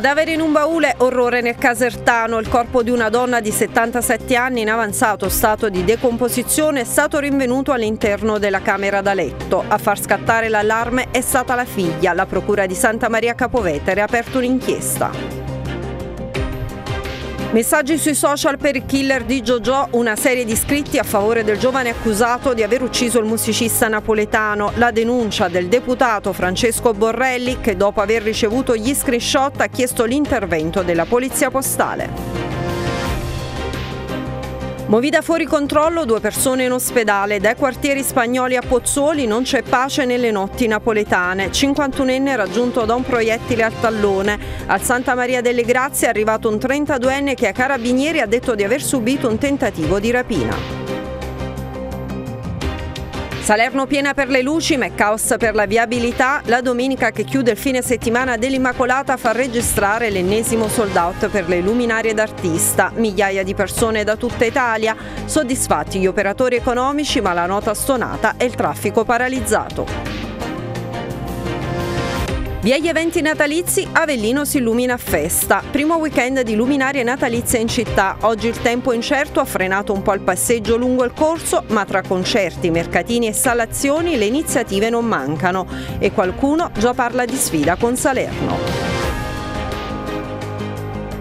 Cadavere in un baule, orrore nel Casertano. Il corpo di una donna di 77 anni in avanzato stato di decomposizione è stato rinvenuto all'interno della camera da letto. A far scattare l'allarme è stata la figlia. La procura di Santa Maria Capovetere ha aperto un'inchiesta. Messaggi sui social per il killer di Giorgio, una serie di scritti a favore del giovane accusato di aver ucciso il musicista napoletano, la denuncia del deputato Francesco Borrelli che dopo aver ricevuto gli screenshot ha chiesto l'intervento della polizia postale. Movida fuori controllo, due persone in ospedale. Dai quartieri spagnoli a Pozzoli non c'è pace nelle notti napoletane. 51enne raggiunto da un proiettile al tallone. Al Santa Maria delle Grazie è arrivato un 32enne che a Carabinieri ha detto di aver subito un tentativo di rapina. Salerno piena per le luci, ma è caos per la viabilità. La domenica che chiude il fine settimana dell'Immacolata fa registrare l'ennesimo sold out per le luminarie d'artista. Migliaia di persone da tutta Italia, soddisfatti gli operatori economici, ma la nota stonata è il traffico paralizzato. Via gli eventi natalizi, Avellino si illumina a festa. Primo weekend di luminarie natalizie in città. Oggi il tempo incerto ha frenato un po' il passeggio lungo il corso, ma tra concerti, mercatini e salazioni le iniziative non mancano. E qualcuno già parla di sfida con Salerno.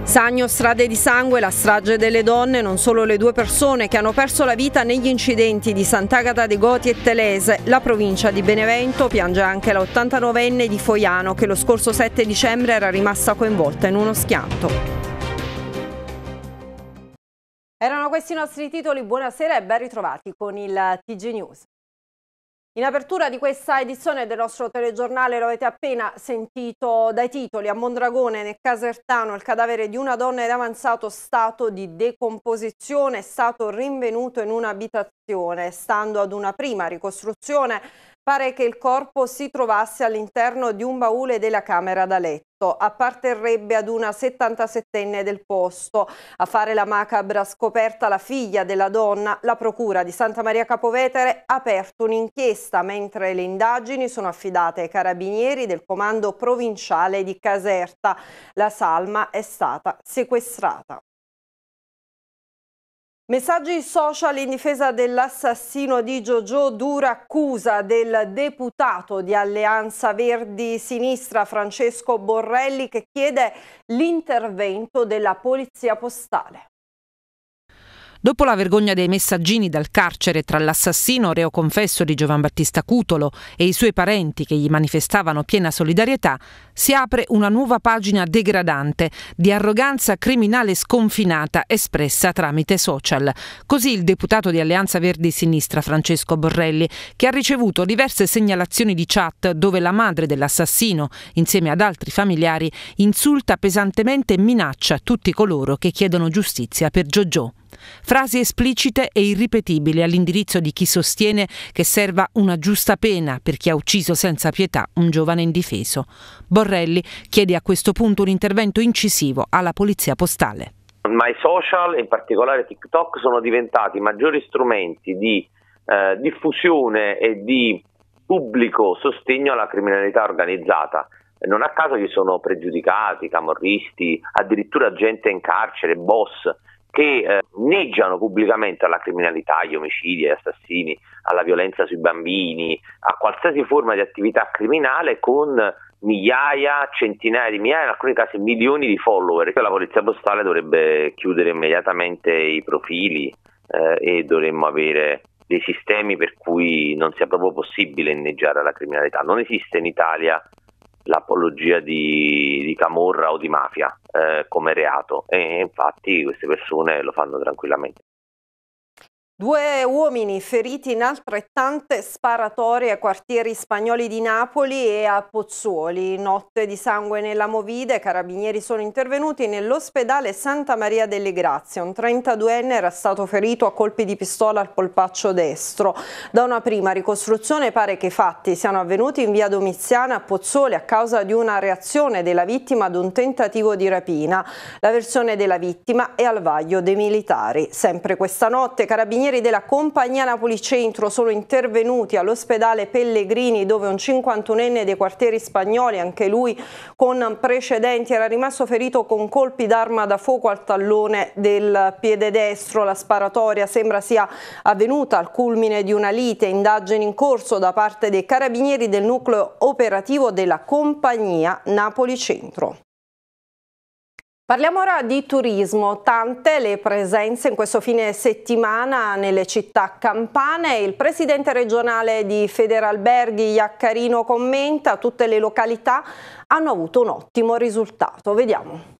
Sagno, strade di sangue, la strage delle donne, non solo le due persone che hanno perso la vita negli incidenti di Sant'Agata de Goti e Telese. La provincia di Benevento piange anche la 89enne di Foiano che lo scorso 7 dicembre era rimasta coinvolta in uno schianto. Erano questi i nostri titoli, buonasera e ben ritrovati con il TG News. In apertura di questa edizione del nostro telegiornale lo avete appena sentito dai titoli. A Mondragone, nel Casertano, il cadavere di una donna in avanzato stato di decomposizione è stato rinvenuto in un'abitazione. Stando ad una prima ricostruzione, pare che il corpo si trovasse all'interno di un baule della camera da letto apparterrebbe ad una 77enne del posto. A fare la macabra scoperta la figlia della donna, la procura di Santa Maria Capovetere ha aperto un'inchiesta mentre le indagini sono affidate ai carabinieri del comando provinciale di Caserta. La salma è stata sequestrata. Messaggi social in difesa dell'assassino di Giorgio, dura accusa del deputato di Alleanza Verdi Sinistra Francesco Borrelli che chiede l'intervento della polizia postale. Dopo la vergogna dei messaggini dal carcere tra l'assassino reo confesso di Giovan Battista Cutolo e i suoi parenti che gli manifestavano piena solidarietà, si apre una nuova pagina degradante di arroganza criminale sconfinata espressa tramite social. Così il deputato di Alleanza Verdi Sinistra Francesco Borrelli, che ha ricevuto diverse segnalazioni di chat dove la madre dell'assassino, insieme ad altri familiari, insulta pesantemente e minaccia tutti coloro che chiedono giustizia per Giorgio. Frasi esplicite e irripetibili all'indirizzo di chi sostiene che serva una giusta pena per chi ha ucciso senza pietà un giovane indifeso. Borrelli Borrelli chiede a questo punto un intervento incisivo alla polizia postale. Ma i social, in particolare TikTok, sono diventati maggiori strumenti di eh, diffusione e di pubblico sostegno alla criminalità organizzata. Non a caso ci sono pregiudicati, camorristi, addirittura gente in carcere, boss, che eh, neggiano pubblicamente alla criminalità, agli omicidi, agli assassini, alla violenza sui bambini, a qualsiasi forma di attività criminale con migliaia, centinaia di migliaia, in alcuni casi milioni di follower. la polizia postale dovrebbe chiudere immediatamente i profili eh, e dovremmo avere dei sistemi per cui non sia proprio possibile inneggiare la criminalità. Non esiste in Italia l'apologia di, di camorra o di mafia eh, come reato e infatti queste persone lo fanno tranquillamente. Due uomini feriti in altrettante sparatorie a quartieri spagnoli di Napoli e a Pozzuoli. Notte di sangue nella Movida, i carabinieri sono intervenuti nell'ospedale Santa Maria delle Grazie. Un 32enne era stato ferito a colpi di pistola al polpaccio destro. Da una prima ricostruzione pare che i fatti siano avvenuti in via Domiziana a Pozzuoli a causa di una reazione della vittima ad un tentativo di rapina. La versione della vittima è al vaglio dei militari. Sempre questa notte carabinieri carabinieri della compagnia Napoli Centro sono intervenuti all'ospedale Pellegrini dove un 51enne dei quartieri spagnoli, anche lui con precedenti, era rimasto ferito con colpi d'arma da fuoco al tallone del piede destro. La sparatoria sembra sia avvenuta al culmine di una lite, indagini in corso da parte dei carabinieri del nucleo operativo della compagnia Napoli Centro. Parliamo ora di turismo, tante le presenze in questo fine settimana nelle città campane, il presidente regionale di Federalberghi Iaccarino commenta tutte le località hanno avuto un ottimo risultato, vediamo.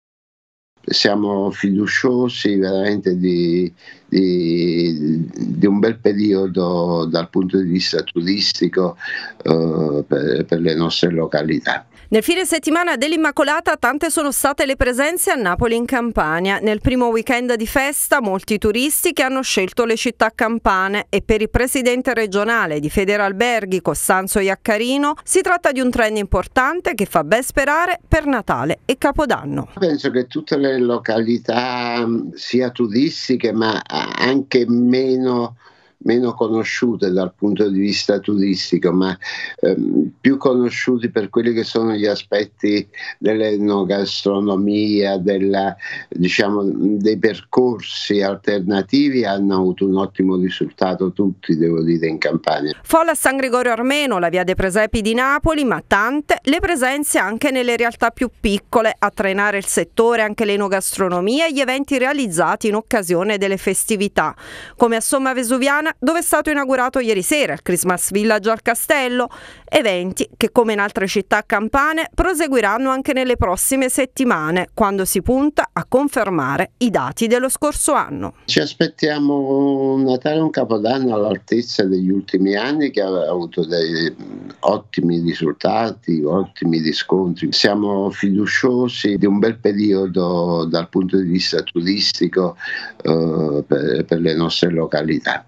Siamo fiduciosi veramente di, di, di, un bel periodo dal punto di vista turistico eh, per, per le nostre località. Nel fine settimana dell'Immacolata tante sono state le presenze a Napoli in Campania. Nel primo weekend di festa molti turisti che hanno scelto le città campane e per il presidente regionale di Federalberghi Costanzo Iaccarino si tratta di un trend importante che fa ben sperare per Natale e Capodanno. Penso che tutte le località sia turistiche ma anche meno meno conosciute dal punto di vista turistico, ma ehm, più conosciuti per quelli che sono gli aspetti dell'enogastronomia, della, diciamo, dei percorsi alternativi, hanno avuto un ottimo risultato tutti, devo dire, in Campania. Folla San Gregorio Armeno, la via dei Presepi di Napoli, ma tante le presenze anche nelle realtà più piccole, a trainare il settore anche l'enogastronomia e gli eventi realizzati in occasione delle festività. Come a Somma Vesuviana dove è stato inaugurato ieri sera il Christmas Village al Castello, eventi che come in altre città campane proseguiranno anche nelle prossime settimane, quando si punta a confermare i dati dello scorso anno. Ci aspettiamo un Natale un Capodanno all'altezza degli ultimi anni che ha avuto dei ottimi risultati, ottimi riscontri. Siamo fiduciosi di un bel periodo dal punto di vista turistico eh, per, per le nostre località.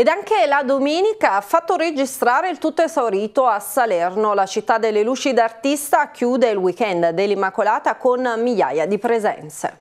Ed anche la domenica ha fatto registrare il tutto esaurito a Salerno. La città delle luci d'artista chiude il weekend dell'Immacolata con migliaia di presenze.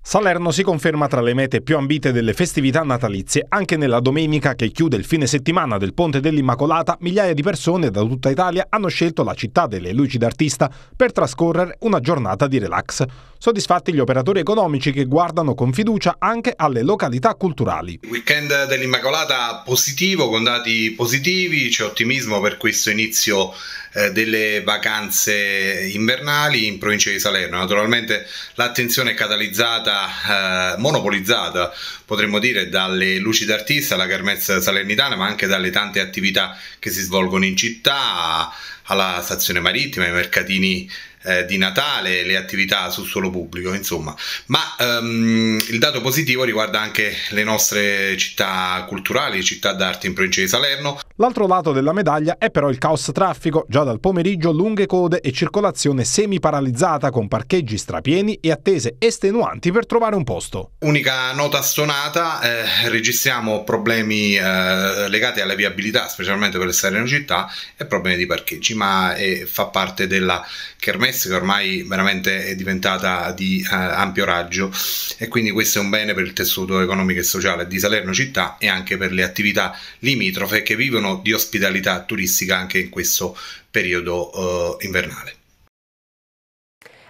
Salerno si conferma tra le mete più ambite delle festività natalizie, anche nella domenica che chiude il fine settimana del Ponte dell'Immacolata, migliaia di persone da tutta Italia hanno scelto la città delle luci d'artista per trascorrere una giornata di relax soddisfatti gli operatori economici che guardano con fiducia anche alle località culturali. Il weekend dell'Immacolata positivo, con dati positivi, c'è ottimismo per questo inizio eh, delle vacanze invernali in provincia di Salerno. Naturalmente l'attenzione è catalizzata, eh, monopolizzata, potremmo dire, dalle luci d'artista, la Kermesse Salernitana, ma anche dalle tante attività che si svolgono in città, alla stazione marittima, ai mercatini eh, di Natale le attività sul suolo pubblico, insomma. Ma ehm, il dato positivo riguarda anche le nostre città culturali, città d'arte in provincia di Salerno, L'altro lato della medaglia è però il caos traffico, già dal pomeriggio lunghe code e circolazione semi-paralizzata con parcheggi strapieni e attese estenuanti per trovare un posto. Unica nota stonata, eh, registriamo problemi eh, legati alla viabilità, specialmente per le strade città, e problemi di parcheggi, ma eh, fa parte della kermesse che ormai veramente è diventata di eh, ampio raggio e quindi questo è un bene per il tessuto economico e sociale di Salerno città e anche per le attività limitrofe che vivono pieno di ospitalità turistica anche in questo periodo eh, invernale.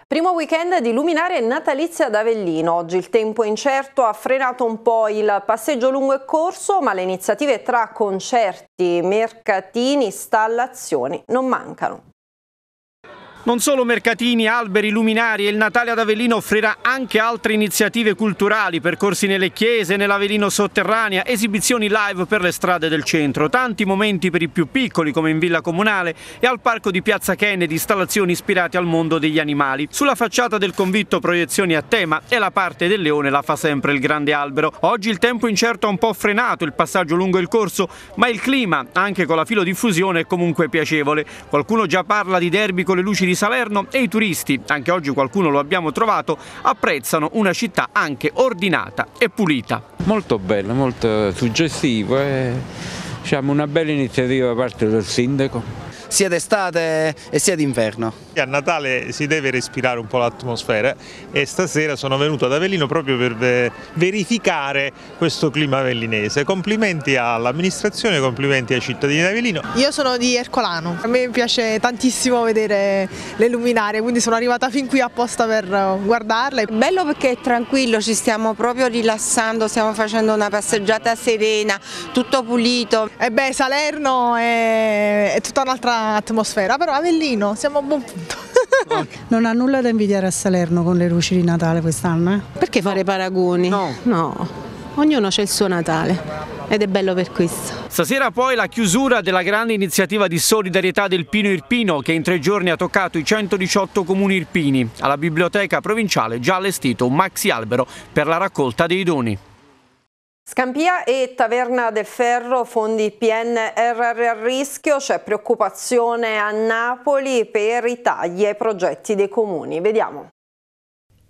Primo weekend di luminare natalizia ad Avellino. Oggi il tempo incerto ha frenato un po' il passeggio lungo e corso, ma le iniziative tra concerti, mercatini, installazioni non mancano. Non solo mercatini, alberi, luminari e il Natale ad Avellino offrirà anche altre iniziative culturali, percorsi nelle chiese, nell'Avellino sotterranea, esibizioni live per le strade del centro, tanti momenti per i più piccoli come in Villa Comunale e al parco di Piazza Kennedy installazioni ispirate al mondo degli animali. Sulla facciata del convitto proiezioni a tema e la parte del leone la fa sempre il grande albero. Oggi il tempo incerto ha un po' frenato il passaggio lungo il corso, ma il clima, anche con la filodiffusione, è comunque piacevole. Qualcuno già parla di derby con le luci di Salerno e i turisti, anche oggi qualcuno lo abbiamo trovato, apprezzano una città anche ordinata e pulita. Molto bello, molto suggestivo e eh. diciamo, una bella iniziativa da parte del sindaco sia d'estate e sia d'inverno. A Natale si deve respirare un po' l'atmosfera e stasera sono venuto ad Avellino proprio per eh, verificare questo clima avellinese. Complimenti all'amministrazione, complimenti ai cittadini di Avellino. Io sono di Ercolano, a me piace tantissimo vedere le luminarie, quindi sono arrivata fin qui apposta per guardarle. Bello perché è tranquillo, ci stiamo proprio rilassando, stiamo facendo una passeggiata serena, tutto pulito. E beh, Salerno è, è tutta un'altra atmosfera, però Avellino, siamo a buon punto. Okay. non ha nulla da invidiare a Salerno con le luci di Natale quest'anno, eh? Perché fare paragoni? No. no. Ognuno c'è il suo Natale ed è bello per questo. Stasera poi la chiusura della grande iniziativa di solidarietà del Pino Irpino che in tre giorni ha toccato i 118 comuni irpini. Alla biblioteca provinciale già allestito un maxi albero per la raccolta dei doni. Scampia e Taverna del Ferro, fondi PNRR a rischio, c'è preoccupazione a Napoli per i tagli ai progetti dei comuni. Vediamo.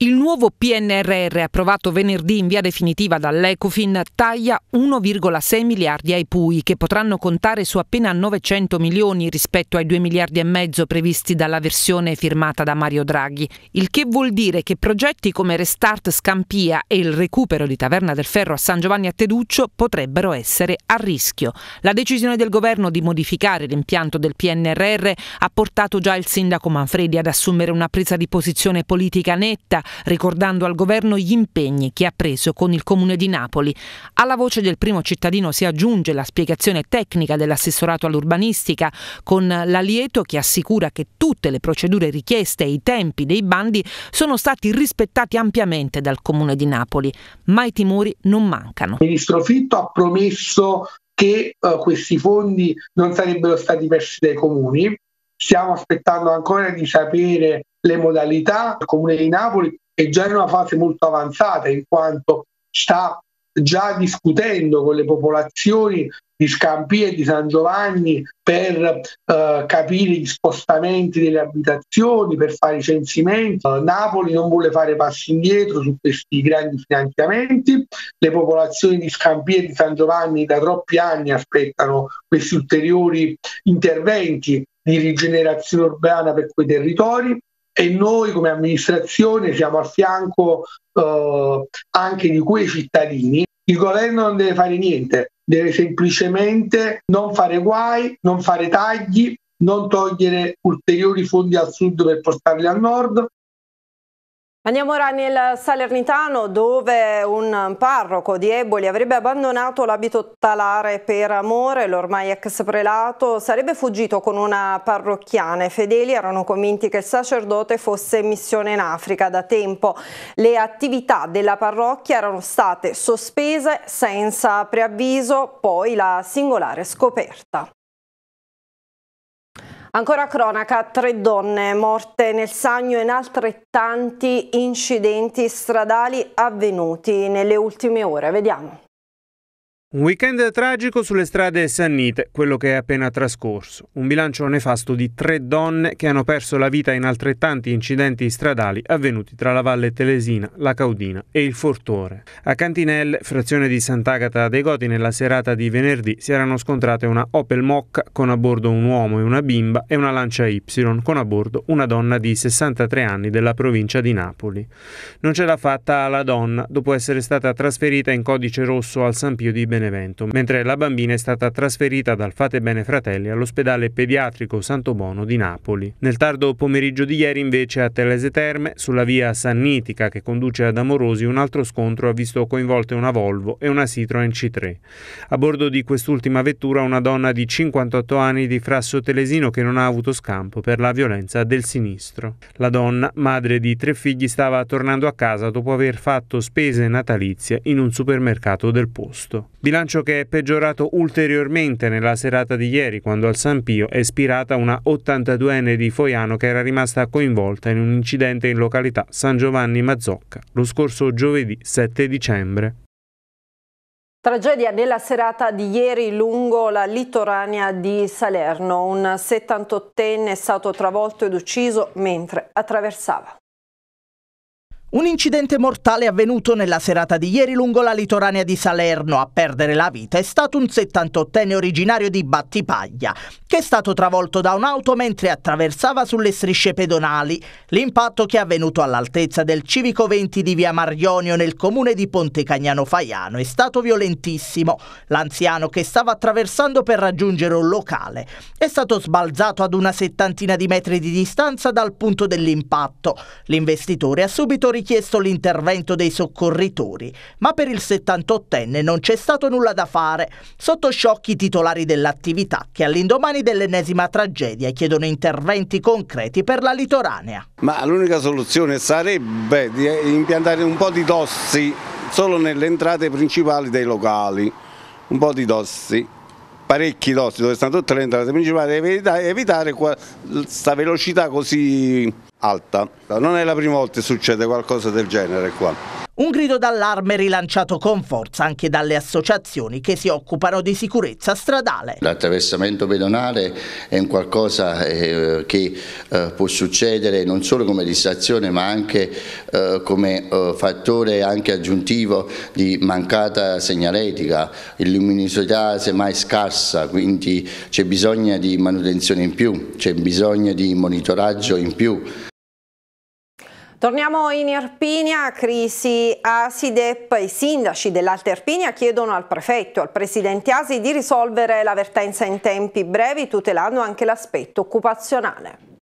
Il nuovo PNRR approvato venerdì in via definitiva dall'Ecofin taglia 1,6 miliardi ai PUI che potranno contare su appena 900 milioni rispetto ai 2 miliardi e mezzo previsti dalla versione firmata da Mario Draghi, il che vuol dire che progetti come Restart Scampia e il recupero di Taverna del Ferro a San Giovanni a Teduccio potrebbero essere a rischio. La decisione del governo di modificare l'impianto del PNRR ha portato già il sindaco Manfredi ad assumere una presa di posizione politica netta ricordando al governo gli impegni che ha preso con il Comune di Napoli. Alla voce del primo cittadino si aggiunge la spiegazione tecnica dell'assessorato all'urbanistica con l'alieto che assicura che tutte le procedure richieste e i tempi dei bandi sono stati rispettati ampiamente dal Comune di Napoli, ma i timori non mancano. Il ministro Fitto ha promesso che uh, questi fondi non sarebbero stati persi dai comuni. Stiamo aspettando ancora di sapere le modalità, il Comune di Napoli è già in una fase molto avanzata in quanto sta già discutendo con le popolazioni di Scampia e di San Giovanni per eh, capire gli spostamenti delle abitazioni, per fare i censimenti. Napoli non vuole fare passi indietro su questi grandi finanziamenti, le popolazioni di Scampia e di San Giovanni da troppi anni aspettano questi ulteriori interventi di rigenerazione urbana per quei territori e noi come amministrazione siamo al fianco eh, anche di quei cittadini. Il governo non deve fare niente, deve semplicemente non fare guai, non fare tagli, non togliere ulteriori fondi al sud per portarli al nord, Andiamo ora nel Salernitano dove un parroco di Eboli avrebbe abbandonato l'abito talare per amore, l'ormai ex prelato sarebbe fuggito con una parrocchiana. I fedeli erano convinti che il sacerdote fosse in missione in Africa da tempo. Le attività della parrocchia erano state sospese senza preavviso, poi la singolare scoperta. Ancora cronaca, tre donne morte nel Sagno e in altrettanti incidenti stradali avvenuti nelle ultime ore. Vediamo. Un weekend tragico sulle strade sannite, quello che è appena trascorso. Un bilancio nefasto di tre donne che hanno perso la vita in altrettanti incidenti stradali avvenuti tra la Valle Telesina, la Caudina e il Fortore. A Cantinelle, frazione di Sant'Agata dei Goti, nella serata di venerdì si erano scontrate una Opel Mocca con a bordo un uomo e una bimba e una Lancia Y con a bordo una donna di 63 anni della provincia di Napoli. Non ce l'ha fatta la donna dopo essere stata trasferita in codice rosso al San Pio di Benedetto Benevento, mentre la bambina è stata trasferita dal Fate Bene Fratelli all'ospedale pediatrico Santo Bono di Napoli. Nel tardo pomeriggio di ieri invece a Telese Terme, sulla via Sannitica che conduce ad Amorosi, un altro scontro ha visto coinvolte una Volvo e una Citroen C3. A bordo di quest'ultima vettura una donna di 58 anni di Frasso Telesino che non ha avuto scampo per la violenza del sinistro. La donna, madre di tre figli, stava tornando a casa dopo aver fatto spese natalizie in un supermercato del posto. Bilancio che è peggiorato ulteriormente nella serata di ieri quando al San Pio è spirata una 82enne di Foiano che era rimasta coinvolta in un incidente in località San Giovanni Mazzocca lo scorso giovedì 7 dicembre. Tragedia nella serata di ieri lungo la litoranea di Salerno. Un 78enne è stato travolto ed ucciso mentre attraversava. Un incidente mortale avvenuto nella serata di ieri lungo la litoranea di Salerno. A perdere la vita è stato un 78enne originario di Battipaglia, che è stato travolto da un'auto mentre attraversava sulle strisce pedonali. L'impatto che è avvenuto all'altezza del civico 20 di via Marionio nel comune di Ponte Cagnano Faiano è stato violentissimo. L'anziano che stava attraversando per raggiungere un locale è stato sbalzato ad una settantina di metri di distanza dal punto dell'impatto. L'investitore ha subito richiesto l'intervento dei soccorritori, ma per il 78enne non c'è stato nulla da fare, sotto sciocchi i titolari dell'attività che all'indomani dell'ennesima tragedia chiedono interventi concreti per la litoranea. Ma l'unica soluzione sarebbe di impiantare un po' di dossi solo nelle entrate principali dei locali, un po' di dossi parecchi dossi dove stanno tutte le entrate principali evitare questa velocità così alta. Non è la prima volta che succede qualcosa del genere qua. Un grido d'allarme rilanciato con forza anche dalle associazioni che si occupano di sicurezza stradale. L'attraversamento pedonale è un qualcosa eh, che eh, può succedere non solo come distrazione ma anche eh, come eh, fattore anche aggiuntivo di mancata segnaletica, illuminosità semmai scarsa, quindi c'è bisogno di manutenzione in più, c'è bisogno di monitoraggio in più. Torniamo in Irpinia, crisi Asidep, i sindaci dell'Alta Irpinia chiedono al prefetto e al presidente Asi di risolvere l'avvertenza in tempi brevi tutelando anche l'aspetto occupazionale.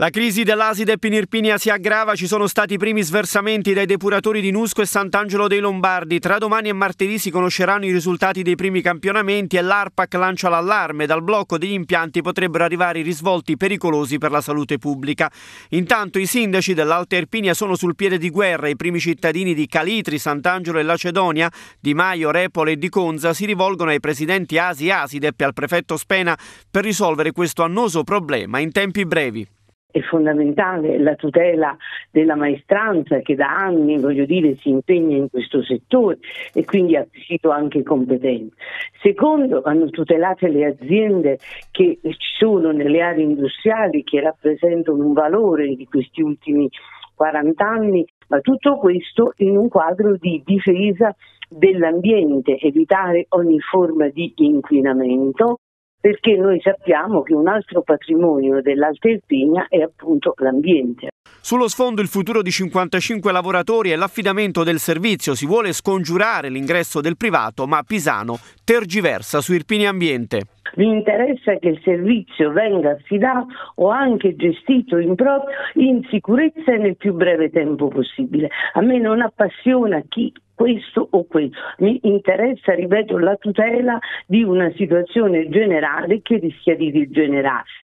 La crisi dell'Aside e Pinirpinia si aggrava, ci sono stati i primi sversamenti dai depuratori di Nusco e Sant'Angelo dei Lombardi. Tra domani e martedì si conosceranno i risultati dei primi campionamenti e l'ARPAC lancia l'allarme. Dal blocco degli impianti potrebbero arrivare i risvolti pericolosi per la salute pubblica. Intanto i sindaci dell'Alta Irpinia sono sul piede di guerra. I primi cittadini di Calitri, Sant'Angelo e Lacedonia, Di Maio, Repole e Di Conza si rivolgono ai presidenti Asi Asidep e al prefetto Spena per risolvere questo annoso problema in tempi brevi. È fondamentale la tutela della maestranza che da anni voglio dire, si impegna in questo settore e quindi ha acquisito anche competenze. Secondo, vanno tutelate le aziende che ci sono nelle aree industriali che rappresentano un valore di questi ultimi 40 anni, ma tutto questo in un quadro di difesa dell'ambiente, evitare ogni forma di inquinamento perché noi sappiamo che un altro patrimonio dell'Alta Irpigna è appunto l'ambiente. Sullo sfondo il futuro di 55 lavoratori e l'affidamento del servizio. Si vuole scongiurare l'ingresso del privato, ma Pisano tergiversa su Irpini Ambiente mi interessa che il servizio venga affidato o anche gestito in, pro- in sicurezza e nel più breve tempo possibile. A me non appassiona chi questo o quello, Mi interessa, ripeto, la tutela di una situazione generale che rischia di rigenerarsi.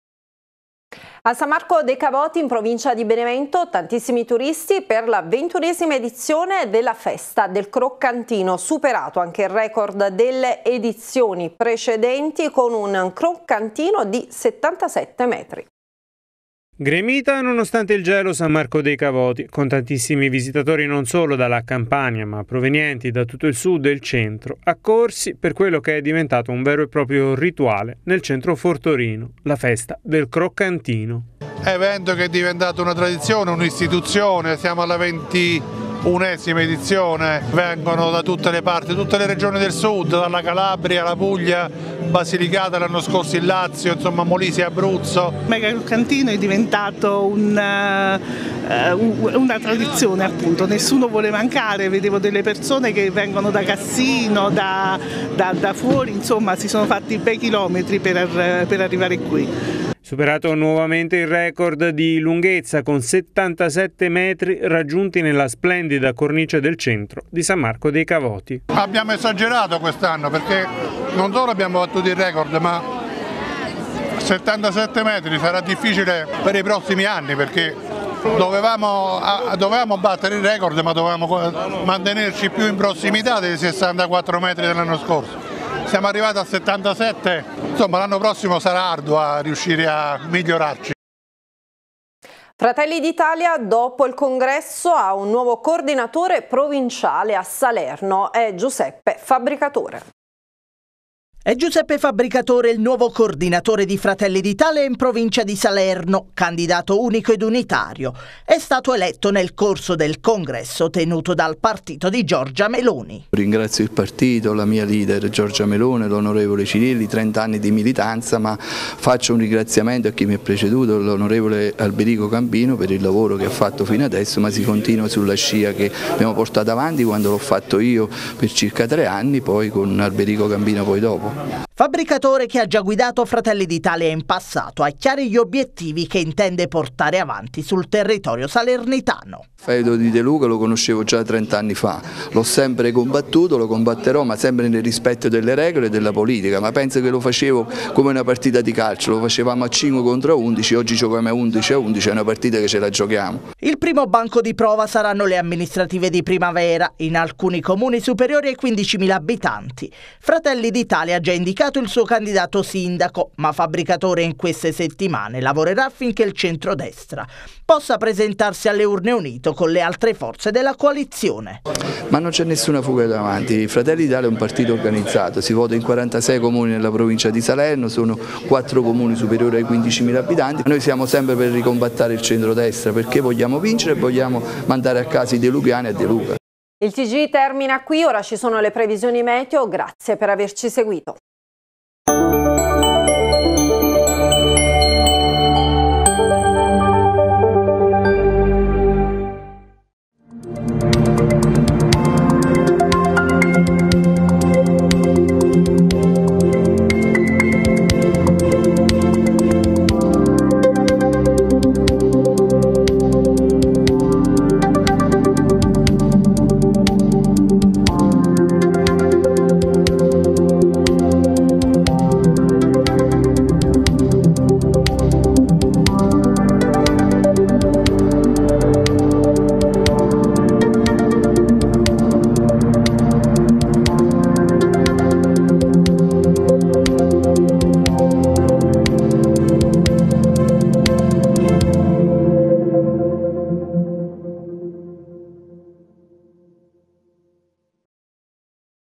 A San Marco dei Cavoti, in provincia di Benevento, tantissimi turisti per la ventunesima edizione della festa del croccantino, superato anche il record delle edizioni precedenti con un croccantino di 77 metri. Gremita nonostante il gelo San Marco dei Cavoti, con tantissimi visitatori non solo dalla Campania, ma provenienti da tutto il sud e il centro, accorsi per quello che è diventato un vero e proprio rituale nel centro fortorino, la festa del croccantino. Evento che è diventato una tradizione, un'istituzione, siamo alla 20 unesima edizione, vengono da tutte le parti, tutte le regioni del sud, dalla Calabria la Puglia, Basilicata l'anno scorso il Lazio, insomma Molise e Abruzzo. Mega Croccantino è diventato un eh, una tradizione appunto, nessuno vuole mancare, vedevo delle persone che vengono da Cassino, da, da, da fuori, insomma si sono fatti bei chilometri per, per arrivare qui superato nuovamente il record di lunghezza con 77 metri raggiunti nella splendida cornice del centro di San Marco dei Cavoti. Abbiamo esagerato quest'anno perché non solo abbiamo battuto il record ma 77 metri sarà difficile per i prossimi anni perché Dovevamo, dovevamo, battere il record ma dovevamo mantenerci più in prossimità dei 64 metri dell'anno scorso siamo arrivati a 77, insomma l'anno prossimo sarà arduo a riuscire a migliorarci. Fratelli d'Italia dopo il congresso ha un nuovo coordinatore provinciale a Salerno, è Giuseppe Fabbricatore. È Giuseppe Fabbricatore il nuovo coordinatore di Fratelli d'Italia in provincia di Salerno, candidato unico ed unitario. È stato eletto nel corso del congresso tenuto dal partito di Giorgia Meloni. Ringrazio il partito, la mia leader Giorgia Meloni, l'onorevole Cirilli, 30 anni di militanza, ma faccio un ringraziamento a chi mi ha preceduto, l'onorevole Alberico Campino, per il lavoro che ha fatto fino adesso, ma si continua sulla scia che abbiamo portato avanti quando l'ho fatto io per circa tre anni, poi con Alberico Campino poi dopo. Fabbricatore che ha già guidato Fratelli d'Italia in passato, ha chiari gli obiettivi che intende portare avanti sul territorio salernitano. Fedo di De Luca lo conoscevo già 30 anni fa, l'ho sempre combattuto, lo combatterò ma sempre nel rispetto delle regole e della politica, ma penso che lo facevo come una partita di calcio, lo facevamo a 5 contro 11, oggi giochiamo a 11 a 11, è una partita che ce la giochiamo. Il primo banco di prova saranno le amministrative di primavera, in alcuni comuni superiori ai 15.000 abitanti. Fratelli d'Italia ha già indicato il suo candidato sindaco, ma Fabbricatore in queste settimane lavorerà affinché il centrodestra possa presentarsi alle urne unito con le altre forze della coalizione. Ma non c'è nessuna fuga davanti, Fratelli d'Italia è un partito organizzato, si vota in 46 comuni nella provincia di Salerno, sono 4 comuni superiori ai 15.000 abitanti, noi siamo sempre per ricombattare il centrodestra perché vogliamo vincere e vogliamo mandare a casa i De Lupiani e De Luca. Il TG termina qui, ora ci sono le previsioni meteo, grazie per averci seguito.